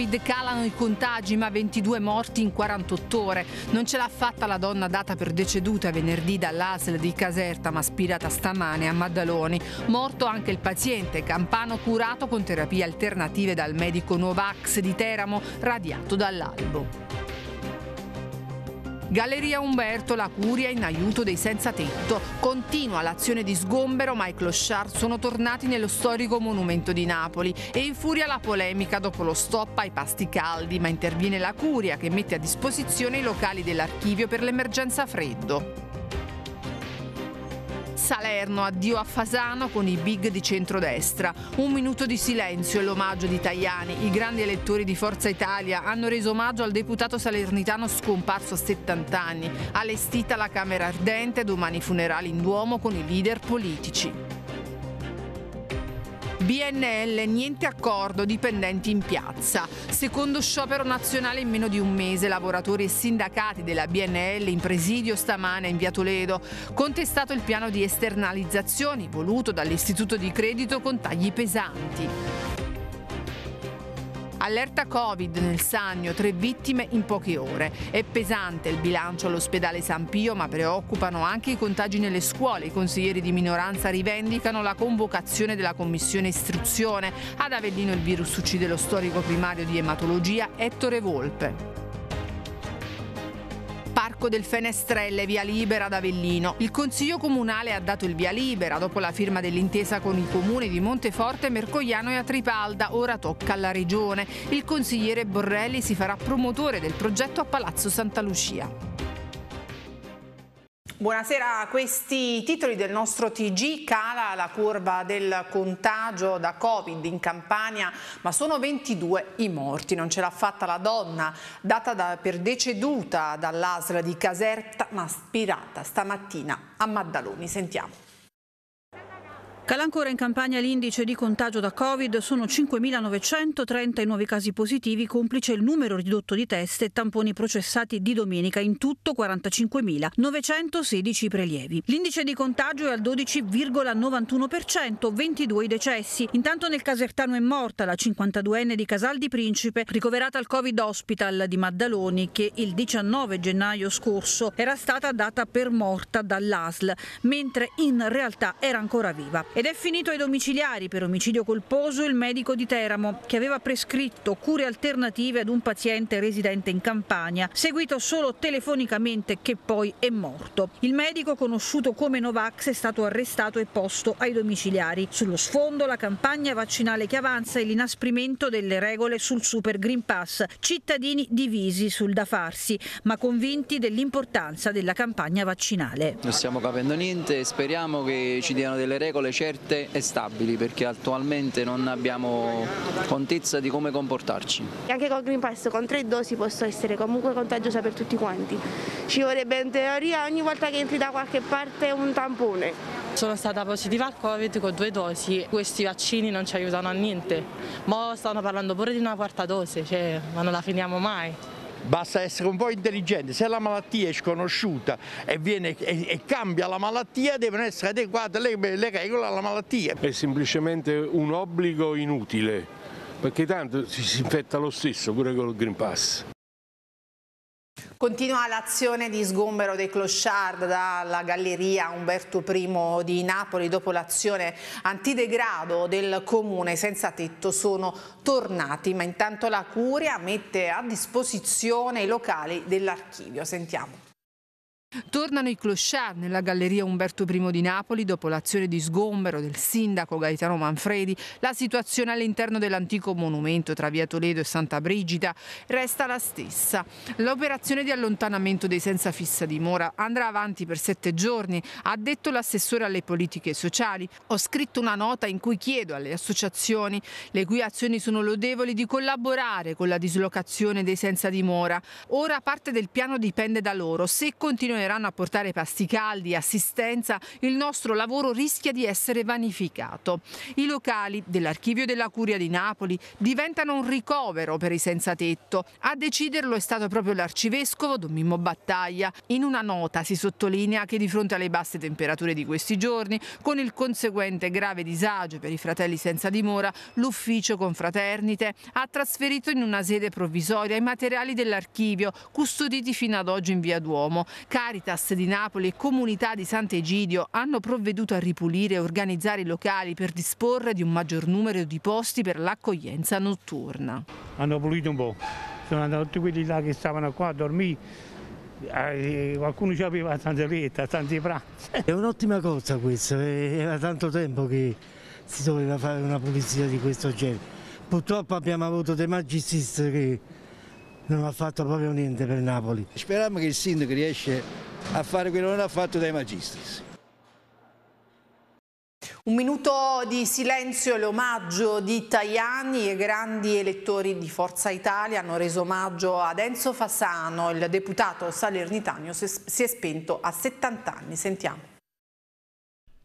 Covid calano i contagi ma 22 morti in 48 ore. Non ce l'ha fatta la donna data per deceduta venerdì dall'ASL di Caserta ma spirata stamane a Maddaloni. Morto anche il paziente campano curato con terapie alternative dal medico Novax di Teramo radiato dall'albo. Galleria Umberto, la curia in aiuto dei senza tetto. Continua l'azione di sgombero, ma i clochard sono tornati nello storico monumento di Napoli e infuria la polemica dopo lo stop ai pasti caldi, ma interviene la curia che mette a disposizione i locali dell'archivio per l'emergenza freddo. Salerno, addio a Fasano con i big di centrodestra. Un minuto di silenzio e l'omaggio di Tajani. I grandi elettori di Forza Italia hanno reso omaggio al deputato salernitano scomparso a 70 anni. Allestita la Camera Ardente, domani funerali in Duomo con i leader politici. BNL niente accordo, dipendenti in piazza. Secondo sciopero nazionale in meno di un mese, lavoratori e sindacati della BNL in presidio stamane in via Toledo. Contestato il piano di esternalizzazioni voluto dall'Istituto di Credito con tagli pesanti. Allerta Covid nel Sannio, tre vittime in poche ore. È pesante il bilancio all'ospedale San Pio, ma preoccupano anche i contagi nelle scuole. I consiglieri di minoranza rivendicano la convocazione della Commissione Istruzione. Ad Avellino il virus uccide lo storico primario di ematologia Ettore Volpe. Parco del Fenestrelle, via libera ad Avellino. Il Consiglio Comunale ha dato il via libera dopo la firma dell'intesa con i comuni di Monteforte, Mercogliano e Atripalda. Ora tocca alla Regione. Il consigliere Borrelli si farà promotore del progetto a Palazzo Santa Lucia. Buonasera, questi titoli del nostro TG cala la curva del contagio da Covid in Campania, ma sono 22 i morti, non ce l'ha fatta la donna, data da, per deceduta dall'ASL di Caserta, ma spirata stamattina a Maddaloni. Sentiamo. Cala ancora in campagna l'indice di contagio da Covid, sono 5.930 i nuovi casi positivi, complice il numero ridotto di test e tamponi processati di domenica, in tutto 45.916 prelievi. L'indice di contagio è al 12,91%, 22 decessi. Intanto nel Casertano è morta la 52enne di Casal di Principe, ricoverata al Covid Hospital di Maddaloni, che il 19 gennaio scorso era stata data per morta dall'ASL, mentre in realtà era ancora viva. Ed è finito ai domiciliari per omicidio colposo il medico di Teramo, che aveva prescritto cure alternative ad un paziente residente in Campania, seguito solo telefonicamente che poi è morto. Il medico, conosciuto come Novax, è stato arrestato e posto ai domiciliari. Sullo sfondo la campagna vaccinale che avanza e l'inasprimento delle regole sul Super Green Pass, cittadini divisi sul da farsi, ma convinti dell'importanza della campagna vaccinale. Non stiamo capendo niente, speriamo che ci diano delle regole certe certe e stabili perché attualmente non abbiamo contezza di come comportarci. E Anche con Green Pass con tre dosi posso essere comunque contagiosa per tutti quanti. Ci vorrebbe in teoria ogni volta che entri da qualche parte un tampone. Sono stata positiva al Covid con due dosi, questi vaccini non ci aiutano a niente. Ma stanno parlando pure di una quarta dose, cioè, ma non la finiamo mai basta essere un po' intelligenti, se la malattia è sconosciuta e, viene, e, e cambia la malattia devono essere adeguate le, le regole alla malattia. È semplicemente un obbligo inutile, perché tanto si, si infetta lo stesso pure con il Green Pass. Continua l'azione di sgombero dei clochard dalla galleria Umberto I di Napoli dopo l'azione antidegrado del comune senza tetto sono tornati, ma intanto la Curia mette a disposizione i locali dell'archivio. Sentiamo. Tornano i clochard nella galleria Umberto I di Napoli dopo l'azione di sgombero del sindaco Gaetano Manfredi. La situazione all'interno dell'antico monumento tra via Toledo e Santa Brigida resta la stessa. L'operazione di allontanamento dei senza fissa dimora andrà avanti per sette giorni, ha detto l'assessore alle politiche sociali. Ho scritto una nota in cui chiedo alle associazioni, le cui azioni sono lodevoli, di collaborare con la dislocazione dei senza dimora. Ora parte del piano dipende da loro. Se continuano continueranno a portare pasti caldi, e assistenza, il nostro lavoro rischia di essere vanificato. I locali dell'Archivio della Curia di Napoli diventano un ricovero per i senza tetto. A deciderlo è stato proprio l'arcivescovo Don Mimmo Battaglia. In una nota si sottolinea che di fronte alle basse temperature di questi giorni, con il conseguente grave disagio per i fratelli senza dimora, l'ufficio confraternite ha trasferito in una sede provvisoria i materiali dell'archivio, custoditi fino ad oggi in via Duomo. Cari Caritas di Napoli e Comunità di Sant'Egidio hanno provveduto a ripulire e organizzare i locali per disporre di un maggior numero di posti per l'accoglienza notturna. Hanno pulito un po', sono andati tutti quelli là che stavano qua a dormire, eh, qualcuno ci aveva tante letta, tanti pranzi. È un'ottima cosa questa, eh, era tanto tempo che si doveva fare una pulizia di questo genere. Purtroppo abbiamo avuto dei magistrati che non ha fatto proprio niente per Napoli. Speriamo che il sindaco riesca a fare quello che non ha fatto dai magistris. Un minuto di silenzio e l'omaggio di Tajani e grandi elettori di Forza Italia hanno reso omaggio ad Enzo Fasano, il deputato salernitano si è spento a 70 anni. Sentiamo.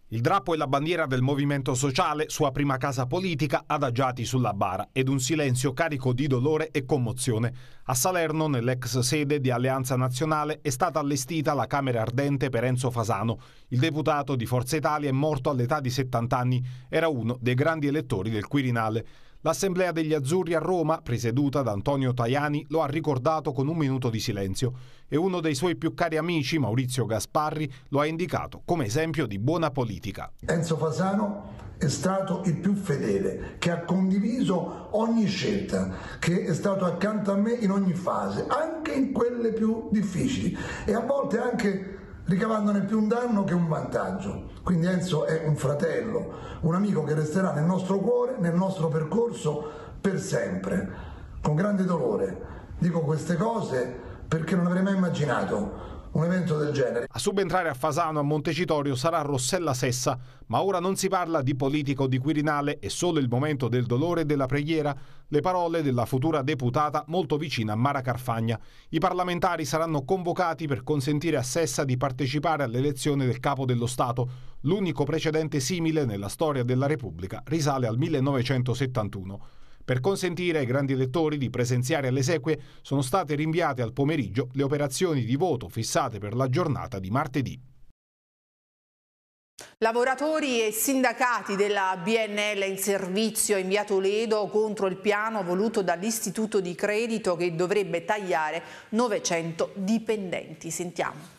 Il drappo e la bandiera del movimento sociale, sua prima casa politica, adagiati sulla bara, ed un silenzio carico di dolore e commozione. A Salerno, nell'ex sede di Alleanza Nazionale, è stata allestita la Camera Ardente per Enzo Fasano. Il deputato di Forza Italia è morto all'età di 70 anni, era uno dei grandi elettori del Quirinale. L'Assemblea degli Azzurri a Roma, presieduta da Antonio Tajani, lo ha ricordato con un minuto di silenzio e uno dei suoi più cari amici, Maurizio Gasparri, lo ha indicato come esempio di buona politica. Enzo Fasano è stato il più fedele, che ha condiviso ogni scelta, che è stato accanto a me in ogni fase, anche in quelle più difficili e a volte anche ricavandone più un danno che un vantaggio. Quindi Enzo è un fratello, un amico che resterà nel nostro cuore, nel nostro percorso per sempre. Con grande dolore dico queste cose perché non avrei mai immaginato un evento del genere. A subentrare a Fasano a Montecitorio sarà Rossella Sessa, ma ora non si parla di politico di Quirinale, è solo il momento del dolore e della preghiera, le parole della futura deputata molto vicina a Mara Carfagna. I parlamentari saranno convocati per consentire a Sessa di partecipare all'elezione del capo dello Stato. L'unico precedente simile nella storia della Repubblica risale al 1971. Per consentire ai grandi elettori di presenziare alle esequie sono state rinviate al pomeriggio le operazioni di voto fissate per la giornata di martedì. Lavoratori e sindacati della BNL in servizio in via Toledo contro il piano voluto dall'Istituto di Credito che dovrebbe tagliare 900 dipendenti. Sentiamo.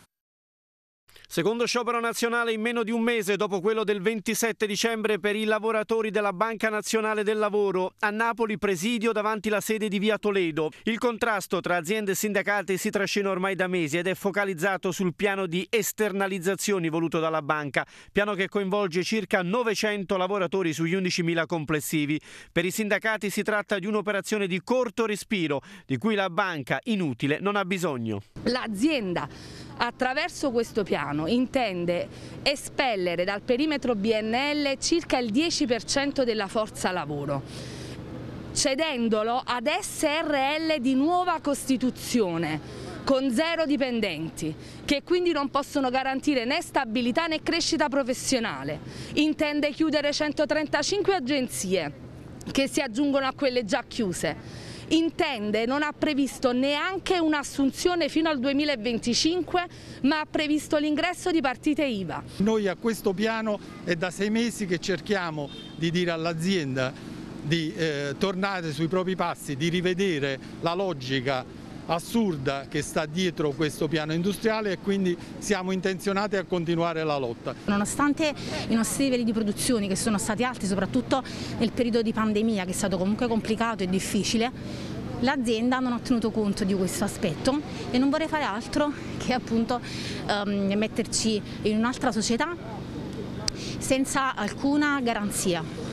Secondo sciopero nazionale in meno di un mese dopo quello del 27 dicembre per i lavoratori della Banca Nazionale del Lavoro, a Napoli presidio davanti la sede di Via Toledo. Il contrasto tra aziende e sindacati si trascina ormai da mesi ed è focalizzato sul piano di esternalizzazioni voluto dalla banca, piano che coinvolge circa 900 lavoratori sugli 11.000 complessivi. Per i sindacati si tratta di un'operazione di corto respiro, di cui la banca, inutile, non ha bisogno. L'azienda attraverso questo piano intende espellere dal perimetro BNL circa il 10% della forza lavoro cedendolo ad SRL di nuova Costituzione con zero dipendenti, che quindi non possono garantire né stabilità né crescita professionale. Intende chiudere 135 agenzie che si aggiungono a quelle già chiuse intende, non ha previsto neanche un'assunzione fino al 2025, ma ha previsto l'ingresso di partite IVA. Noi a questo piano è da sei mesi che cerchiamo di dire all'azienda di eh, tornare sui propri passi, di rivedere la logica assurda che sta dietro questo piano industriale e quindi siamo intenzionati a continuare la lotta. Nonostante i nostri livelli di produzione che sono stati alti soprattutto nel periodo di pandemia che è stato comunque complicato e difficile, l'azienda non ha tenuto conto di questo aspetto e non vorrei fare altro che appunto ehm, metterci in un'altra società senza alcuna garanzia.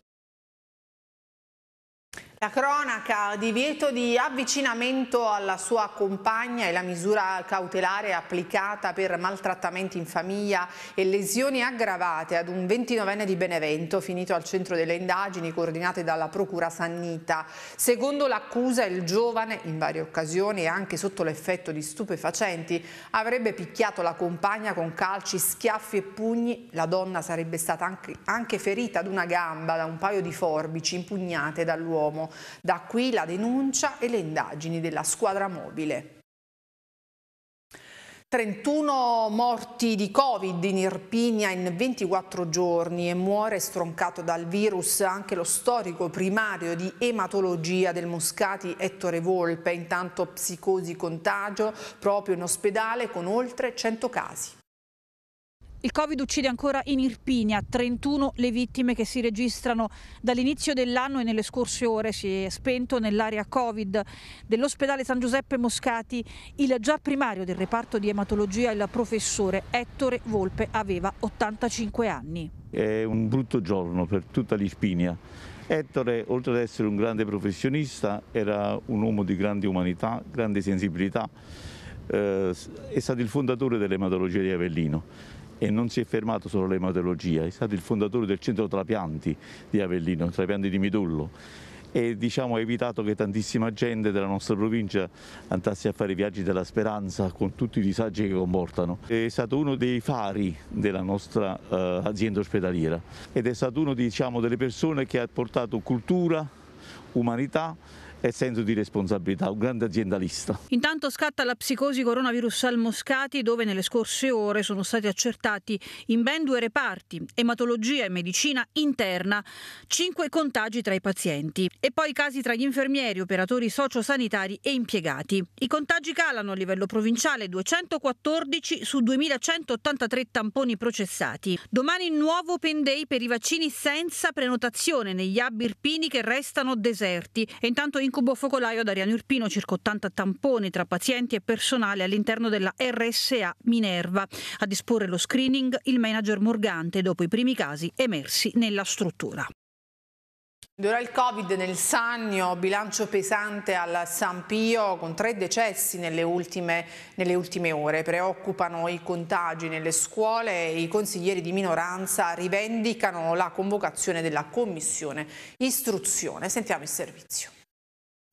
La cronaca, divieto di avvicinamento alla sua compagna e la misura cautelare applicata per maltrattamenti in famiglia e lesioni aggravate ad un 29enne di Benevento finito al centro delle indagini coordinate dalla Procura Sannita. Secondo l'accusa il giovane, in varie occasioni e anche sotto l'effetto di stupefacenti, avrebbe picchiato la compagna con calci, schiaffi e pugni. La donna sarebbe stata anche, anche ferita ad una gamba da un paio di forbici impugnate dall'uomo. Da qui la denuncia e le indagini della squadra mobile. 31 morti di Covid in Irpinia in 24 giorni e muore stroncato dal virus anche lo storico primario di ematologia del Moscati Ettore Volpe, intanto psicosi contagio proprio in ospedale con oltre 100 casi. Il Covid uccide ancora in Irpinia, 31 le vittime che si registrano dall'inizio dell'anno e nelle scorse ore si è spento nell'area Covid dell'ospedale San Giuseppe Moscati il già primario del reparto di ematologia, il professore Ettore Volpe, aveva 85 anni. È un brutto giorno per tutta l'Irpinia. Ettore, oltre ad essere un grande professionista, era un uomo di grande umanità, grande sensibilità, eh, è stato il fondatore dell'ematologia di Avellino e non si è fermato solo all'ematologia, è stato il fondatore del centro trapianti di Avellino, trapianti di Midullo e diciamo, ha evitato che tantissima gente della nostra provincia andasse a fare i viaggi della speranza con tutti i disagi che comportano. È stato uno dei fari della nostra eh, azienda ospedaliera ed è stato una diciamo, delle persone che ha portato cultura, umanità e senso di responsabilità, un grande aziendalista. Intanto scatta la psicosi coronavirus al Moscati dove nelle scorse ore sono stati accertati in ben due reparti, ematologia e medicina interna, cinque contagi tra i pazienti e poi casi tra gli infermieri, operatori sociosanitari e impiegati. I contagi calano a livello provinciale 214 su 2183 tamponi processati. Domani nuovo Open per i vaccini senza prenotazione negli hub irpini che restano deserti e intanto in incubo focolaio ad Ariano Irpino, circa 80 tamponi tra pazienti e personale all'interno della RSA Minerva. A disporre lo screening il manager Morgante dopo i primi casi emersi nella struttura. Durerà il Covid nel Sannio, bilancio pesante al San Pio con tre decessi nelle ultime, nelle ultime ore. Preoccupano i contagi nelle scuole e i consiglieri di minoranza rivendicano la convocazione della Commissione Istruzione. Sentiamo il servizio.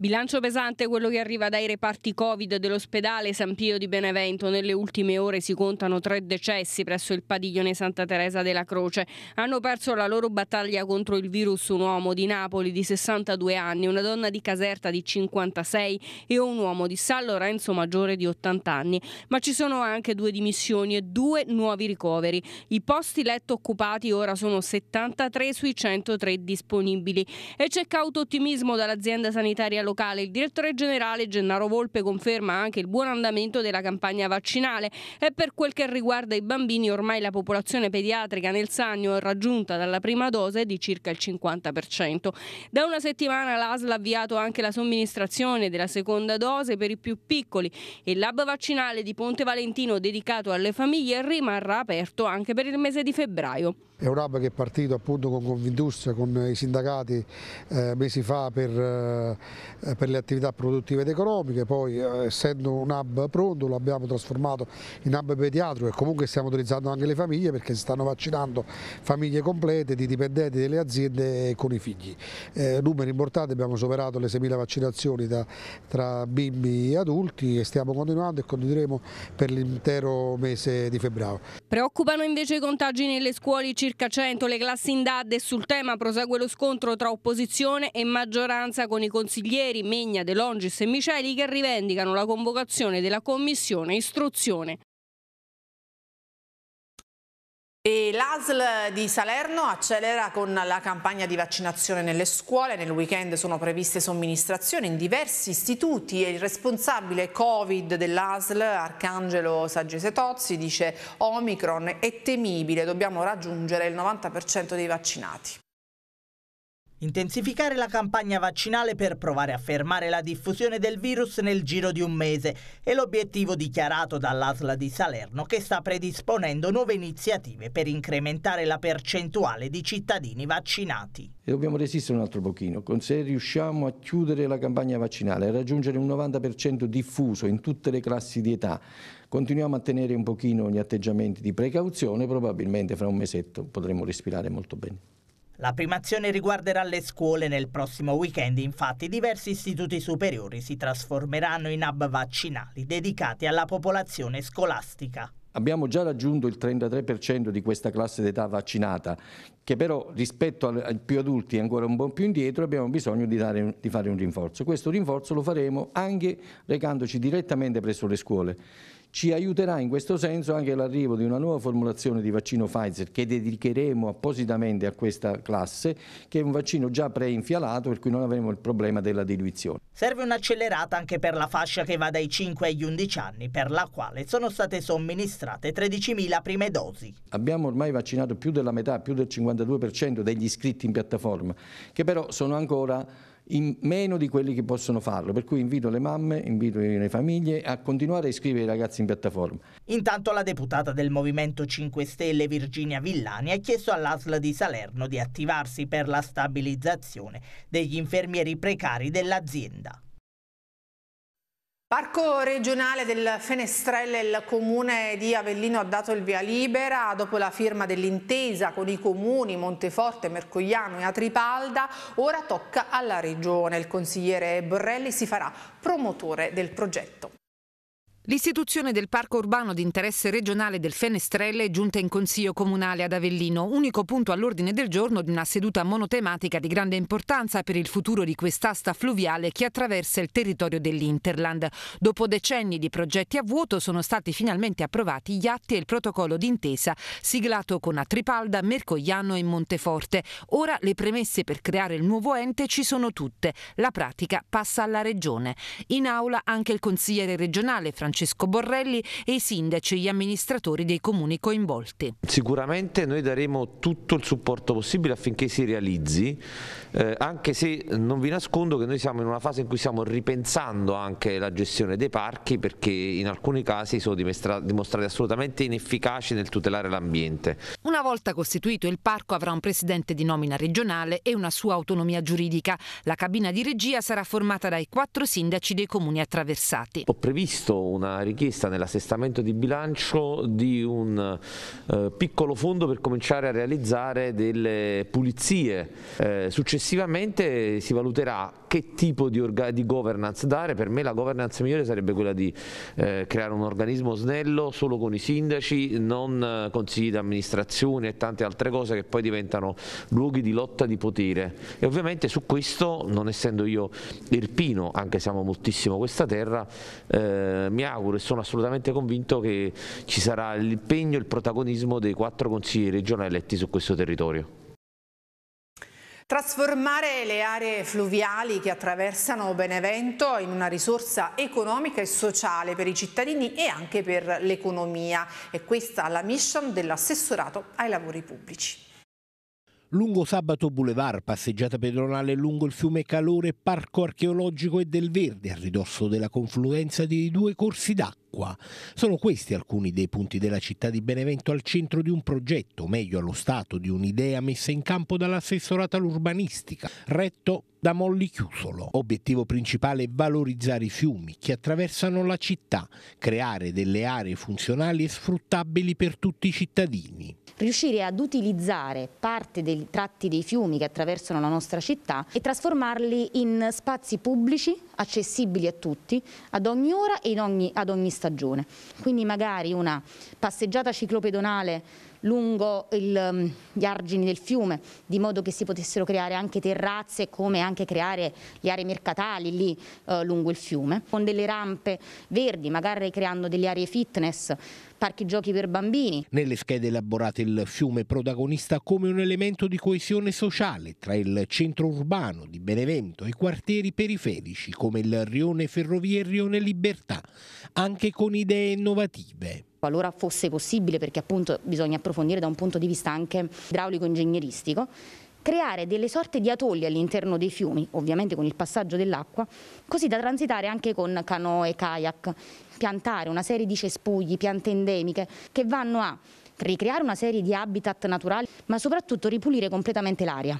Bilancio pesante quello che arriva dai reparti Covid dell'ospedale San Pio di Benevento. Nelle ultime ore si contano tre decessi presso il padiglione Santa Teresa della Croce. Hanno perso la loro battaglia contro il virus un uomo di Napoli di 62 anni, una donna di Caserta di 56 e un uomo di San Lorenzo Maggiore di 80 anni. Ma ci sono anche due dimissioni e due nuovi ricoveri. I posti letto occupati ora sono 73 sui 103 disponibili. E c'è cauto ottimismo dall'azienda sanitaria locale locale. Il direttore generale Gennaro Volpe conferma anche il buon andamento della campagna vaccinale e per quel che riguarda i bambini ormai la popolazione pediatrica nel Sannio è raggiunta dalla prima dose di circa il 50%. Da una settimana l'ASL ha avviato anche la somministrazione della seconda dose per i più piccoli e il lab vaccinale di Ponte Valentino dedicato alle famiglie rimarrà aperto anche per il mese di febbraio. È un hub che è partito appunto con Confindustria, con i sindacati eh, mesi fa per, eh, per, le attività produttive ed economiche, poi eh, essendo un hub pronto lo abbiamo trasformato in hub pediatrico e comunque stiamo utilizzando anche le famiglie perché si stanno vaccinando famiglie complete di dipendenti delle aziende con i figli. Eh, numeri importanti, abbiamo superato le 6.000 vaccinazioni da, tra bimbi e adulti e stiamo continuando e continueremo per l'intero mese di febbraio. Preoccupano invece i contagi nelle scuole circa circa 100 le classi in DAD e sul tema prosegue lo scontro tra opposizione e maggioranza con i consiglieri Megna, De Longis e Miceli che rivendicano la convocazione della Commissione Istruzione. E l'ASL di Salerno accelera con la campagna di vaccinazione nelle scuole, nel weekend sono previste somministrazioni in diversi istituti e il responsabile Covid dell'ASL, Arcangelo Saggese Tozzi, dice Omicron è temibile, dobbiamo raggiungere il 90% dei vaccinati. Intensificare la campagna vaccinale per provare a fermare la diffusione del virus nel giro di un mese è l'obiettivo dichiarato dall'Asla di Salerno che sta predisponendo nuove iniziative per incrementare la percentuale di cittadini vaccinati. E dobbiamo resistere un altro pochino, se riusciamo a chiudere la campagna vaccinale, a raggiungere un 90% diffuso in tutte le classi di età, continuiamo a tenere un pochino gli atteggiamenti di precauzione, probabilmente fra un mesetto potremo respirare molto bene. La prima azione riguarderà le scuole. Nel prossimo weekend, infatti, diversi istituti superiori si trasformeranno in hub vaccinali dedicati alla popolazione scolastica. Abbiamo già raggiunto il 33% di questa classe d'età vaccinata, che però rispetto ai più adulti è ancora un po' più indietro e abbiamo bisogno di, dare, di fare un rinforzo. Questo rinforzo lo faremo anche recandoci direttamente presso le scuole. Ci aiuterà in questo senso anche l'arrivo di una nuova formulazione di vaccino Pfizer che dedicheremo appositamente a questa classe, che è un vaccino già preinfialato per cui non avremo il problema della diluizione. Serve un'accelerata anche per la fascia che va dai 5 agli 11 anni, per la quale sono state somministrate 13.000 prime dosi. Abbiamo ormai vaccinato più della metà, più del 52% degli iscritti in piattaforma, che però sono ancora in meno di quelli che possono farlo, per cui invito le mamme, invito le famiglie a continuare a iscrivere i ragazzi in piattaforma. Intanto la deputata del Movimento 5 Stelle Virginia Villani ha chiesto all'ASL di Salerno di attivarsi per la stabilizzazione degli infermieri precari dell'azienda. Parco regionale del Fenestrella il comune di Avellino ha dato il via libera dopo la firma dell'intesa con i comuni Monteforte, Mercogliano e Atripalda, ora tocca alla regione. Il consigliere Borrelli si farà promotore del progetto. L'istituzione del parco urbano di interesse regionale del Fenestrelle è giunta in Consiglio Comunale ad Avellino, unico punto all'ordine del giorno di una seduta monotematica di grande importanza per il futuro di quest'asta fluviale che attraversa il territorio dell'Interland. Dopo decenni di progetti a vuoto sono stati finalmente approvati gli atti e il protocollo d'intesa siglato con Atripalda, Mercogliano e Monteforte. Ora le premesse per creare il nuovo ente ci sono tutte. La pratica passa alla Regione. In aula anche il consigliere regionale Francesco Francesco Borrelli e i sindaci e gli amministratori dei comuni coinvolti. Sicuramente noi daremo tutto il supporto possibile affinché si realizzi, eh, anche se non vi nascondo che noi siamo in una fase in cui stiamo ripensando anche la gestione dei parchi perché in alcuni casi sono dimostrati assolutamente inefficaci nel tutelare l'ambiente. Una volta costituito il parco avrà un presidente di nomina regionale e una sua autonomia giuridica. La cabina di regia sarà formata dai quattro sindaci dei comuni attraversati. Ho previsto un una richiesta nell'assestamento di bilancio di un eh, piccolo fondo per cominciare a realizzare delle pulizie. Eh, successivamente si valuterà che tipo di, di, governance dare, per me la governance migliore sarebbe quella di eh, creare un organismo snello solo con i sindaci, non consigli di amministrazione e tante altre cose che poi diventano luoghi di lotta di potere e ovviamente su questo, non essendo io irpino, anche se amo moltissimo questa terra, eh, mi auguro e sono assolutamente convinto che ci sarà l'impegno e il protagonismo dei quattro consigli regionali eletti su questo territorio. Trasformare le aree fluviali che attraversano Benevento in una risorsa economica e sociale per i cittadini e anche per l'economia. E questa è la mission dell'assessorato ai lavori pubblici. Lungo Sabato Boulevard, passeggiata pedonale lungo il fiume Calore, Parco archeologico e del Verde, a ridosso della confluenza di due corsi d'acqua qua. Sono questi alcuni dei punti della città di Benevento al centro di un progetto, meglio allo stato di un'idea messa in campo dall'assessorato all'urbanistica, retto da Molli Chiusolo. Obiettivo principale è valorizzare i fiumi che attraversano la città, creare delle aree funzionali e sfruttabili per tutti i cittadini riuscire ad utilizzare parte dei tratti dei fiumi che attraversano la nostra città e trasformarli in spazi pubblici accessibili a tutti, ad ogni ora e ogni, ad ogni stagione stagione. Quindi magari una passeggiata ciclopedonale lungo il, mm, gli argini del fiume, di modo che si potessero creare anche terrazze, come anche creare le aree mercatali lì eh, lungo il fiume, con delle rampe verdi, magari creando delle aree fitness, parchi giochi per bambini. Nelle schede elaborate il fiume protagonista come un elemento di coesione sociale tra il centro urbano di Benevento e quartieri periferici come il Rione Ferrovie e il Rione Libertà, anche con idee innovative qualora fosse possibile, perché appunto bisogna approfondire da un punto di vista anche idraulico-ingegneristico, creare delle sorte di atolli all'interno dei fiumi, ovviamente con il passaggio dell'acqua, così da transitare anche con canoe e kayak piantare una serie di cespugli, piante endemiche che vanno a ricreare una serie di habitat naturali, ma soprattutto ripulire completamente l'aria.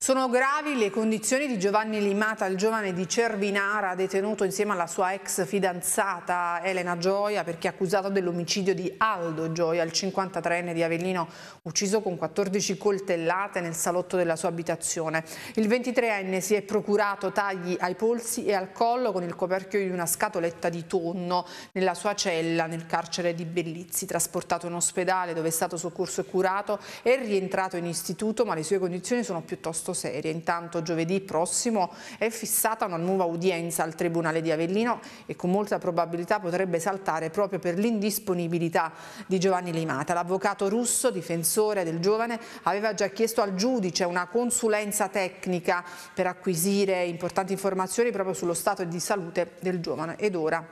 Sono gravi le condizioni di Giovanni Limata, il giovane di Cervinara, detenuto insieme alla sua ex fidanzata Elena Gioia perché accusato dell'omicidio di Aldo Gioia, il 53enne di Avellino, ucciso con 14 coltellate nel salotto della sua abitazione. Il 23enne si è procurato tagli ai polsi e al collo con il coperchio di una scatoletta di tonno nella sua cella nel carcere di Bellizzi, trasportato in ospedale dove è stato soccorso e curato, è rientrato in istituto ma le sue condizioni sono piuttosto piuttosto serie. Intanto giovedì prossimo è fissata una nuova udienza al Tribunale di Avellino e con molta probabilità potrebbe saltare proprio per l'indisponibilità di Giovanni Limata. L'avvocato russo, difensore del giovane, aveva già chiesto al giudice una consulenza tecnica per acquisire importanti informazioni proprio sullo stato di salute del giovane ed ora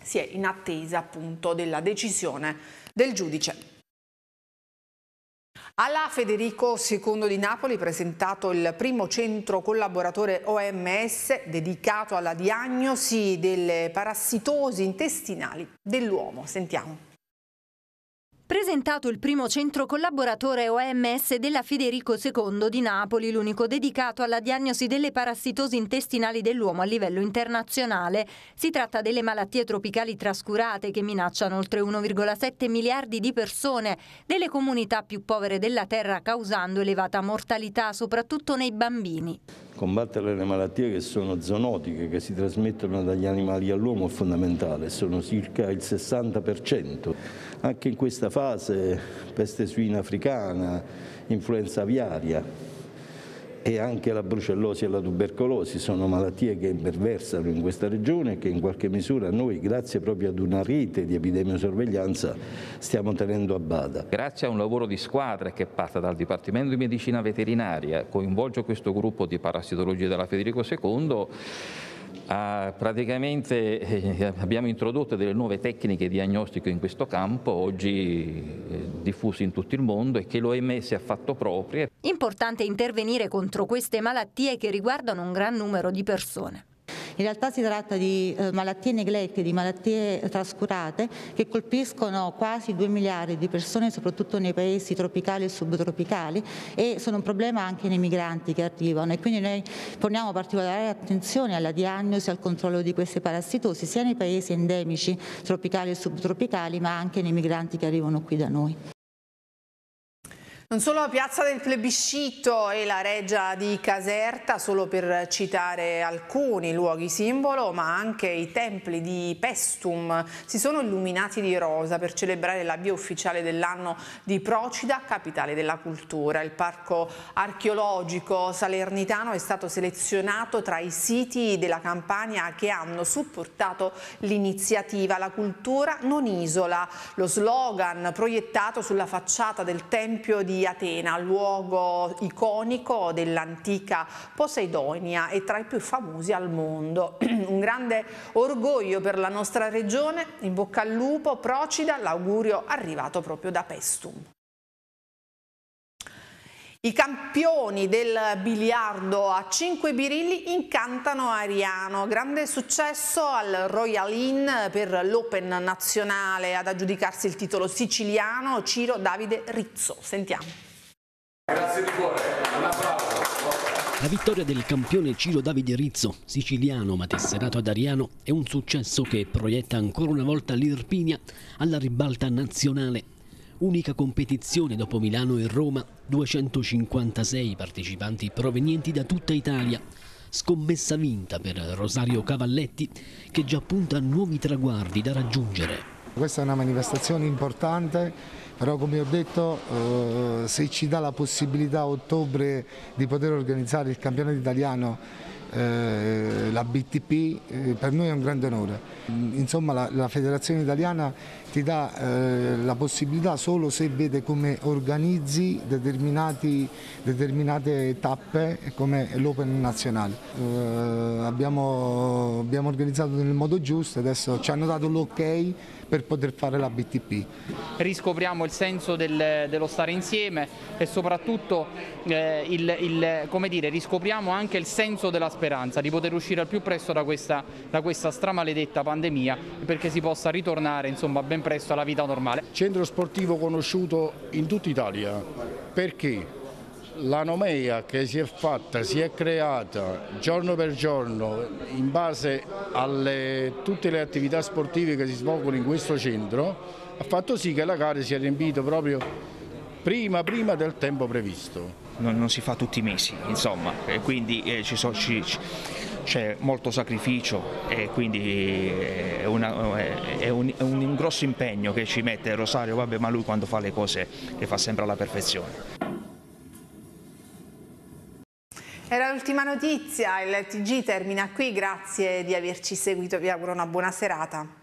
si è in attesa appunto della decisione del giudice. Alla Federico II di Napoli presentato il primo centro collaboratore OMS dedicato alla diagnosi delle parassitosi intestinali dell'uomo. Sentiamo. Presentato il primo centro collaboratore OMS della Federico II di Napoli, l'unico dedicato alla diagnosi delle parassitosi intestinali dell'uomo a livello internazionale. Si tratta delle malattie tropicali trascurate che minacciano oltre 1,7 miliardi di persone delle comunità più povere della Terra causando elevata mortalità soprattutto nei bambini. Combattere le malattie che sono zoonotiche, che si trasmettono dagli animali all'uomo è fondamentale, sono circa il 60%. Anche in questa fase peste suina africana, influenza aviaria, e anche la brucellosi e la tubercolosi sono malattie che imperversano in questa regione e che in qualche misura noi, grazie proprio ad una rete di epidemiosorveglianza, stiamo tenendo a bada. Grazie a un lavoro di squadra che parte dal Dipartimento di Medicina Veterinaria, coinvolge questo gruppo di parassitologia della Federico II, Ah, praticamente eh, abbiamo introdotto delle nuove tecniche diagnostiche in questo campo, oggi eh, diffuse in tutto il mondo e che l'OMS ha fatto proprie. Importante intervenire contro queste malattie che riguardano un gran numero di persone. In realtà si tratta di eh, malattie neglette, di malattie trascurate che colpiscono quasi 2 miliardi di persone soprattutto nei paesi tropicali e subtropicali e sono un problema anche nei migranti che arrivano e quindi noi poniamo particolare attenzione alla diagnosi e al controllo di queste parassitosi sia nei paesi endemici tropicali e subtropicali ma anche nei migranti che arrivano qui da noi. Non solo la piazza del plebiscito e la regia di Caserta, solo per citare alcuni luoghi simbolo, ma anche i templi di Pestum si sono illuminati di rosa per celebrare l'avvio ufficiale dell'anno di Procida, capitale della cultura. Il parco archeologico salernitano è stato selezionato tra i siti della Campania che hanno supportato l'iniziativa La cultura non isola. Lo slogan proiettato sulla facciata del Tempio di Atena, luogo iconico dell'antica Poseidonia e tra i più famosi al mondo. Un grande orgoglio per la nostra regione, in bocca al lupo, Procida, l'augurio arrivato proprio da Pestum. I campioni del biliardo a 5 birilli incantano Ariano, grande successo al Royal Inn per l'Open nazionale ad aggiudicarsi il titolo siciliano Ciro Davide Rizzo. Sentiamo. Grazie di cuore, un applauso. La vittoria del campione Ciro Davide Rizzo, siciliano ma tesserato ad Ariano, è un successo che proietta ancora una volta l'Irpinia alla ribalta nazionale unica competizione dopo Milano e Roma, 256 partecipanti provenienti da tutta Italia. Scommessa vinta per Rosario Cavalletti che già punta a nuovi traguardi da raggiungere. Questa è una manifestazione importante però come ho detto eh, se ci dà la possibilità a ottobre di poter organizzare il campionato italiano eh, la BTP eh, per noi è un grande onore insomma la, la federazione italiana ti dà eh, la possibilità solo se vede come organizzi determinate tappe come l'Open nazionale eh, abbiamo, abbiamo organizzato nel modo giusto adesso ci hanno dato l'ok ok, per poter fare la BTP. Riscopriamo il senso del, dello stare insieme e soprattutto eh, il, il, come dire, riscopriamo anche il senso della speranza di poter uscire al più presto da questa, da questa stramaledetta pandemia perché si possa ritornare insomma, ben presto alla vita normale. Centro sportivo conosciuto in tutta Italia perché? la nomea che si è fatta, si è creata giorno per giorno in base a tutte le attività sportive che si svolgono in questo centro, ha fatto sì che la gara sia riempita proprio prima, prima del tempo previsto. Non, non, si fa tutti i mesi, insomma, e quindi eh, ci so, ci, ci c'è molto sacrificio e quindi eh, è, una, eh, è, un, è, un, grosso impegno che ci mette Rosario, vabbè ma lui quando fa le cose le fa sempre alla perfezione. Era l'ultima notizia, il TG termina qui, grazie di averci seguito, vi auguro una buona serata.